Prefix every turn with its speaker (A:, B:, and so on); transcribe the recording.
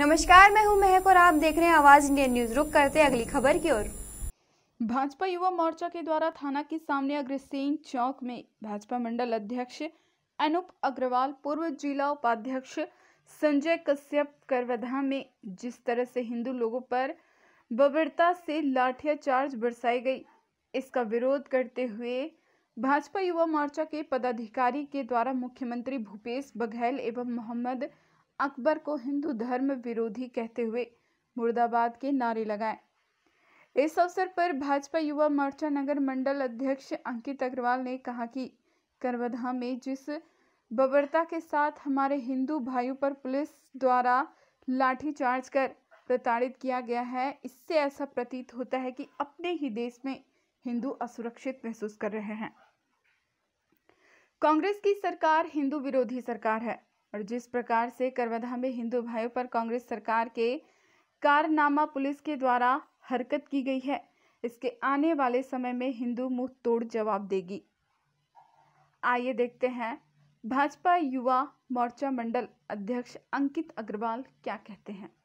A: नमस्कार मैं हूं महक और आप देख रहे हैं आवाज इंडिया न्यूज रुक करते अगली खबर की ओर भाजपा युवा मोर्चा के द्वारा थाना के सामने अग्रसेन चौक में भाजपा मंडल अध्यक्ष अनुप अग्रवाल पूर्व जिला उपाध्यक्ष संजय कश्यप करवधा में जिस तरह से हिंदू लोगों पर बबरता से लाठियाचार्ज बरसाई गई इसका विरोध करते हुए भाजपा युवा मोर्चा के पदाधिकारी के द्वारा मुख्यमंत्री भूपेश बघेल एवं मोहम्मद अकबर को हिंदू धर्म विरोधी कहते हुए मुर्दाबाद के नारे लगाए इस अवसर पर भाजपा युवा मोर्चा नगर मंडल अध्यक्ष अंकित अग्रवाल ने कहा कि करवधा में जिस बबरता के साथ हमारे हिंदू भाइयों पर पुलिस द्वारा लाठीचार्ज कर प्रताड़ित किया गया है इससे ऐसा प्रतीत होता है कि अपने ही देश में हिंदू असुरक्षित महसूस कर रहे हैं कांग्रेस की सरकार हिंदू विरोधी सरकार है और जिस प्रकार से करवधा में हिंदू भाइयों पर कांग्रेस सरकार के कारनामा पुलिस के द्वारा हरकत की गई है इसके आने वाले समय में हिंदू मुंह तोड़ जवाब देगी आइए देखते हैं भाजपा युवा मोर्चा मंडल अध्यक्ष अंकित अग्रवाल क्या कहते हैं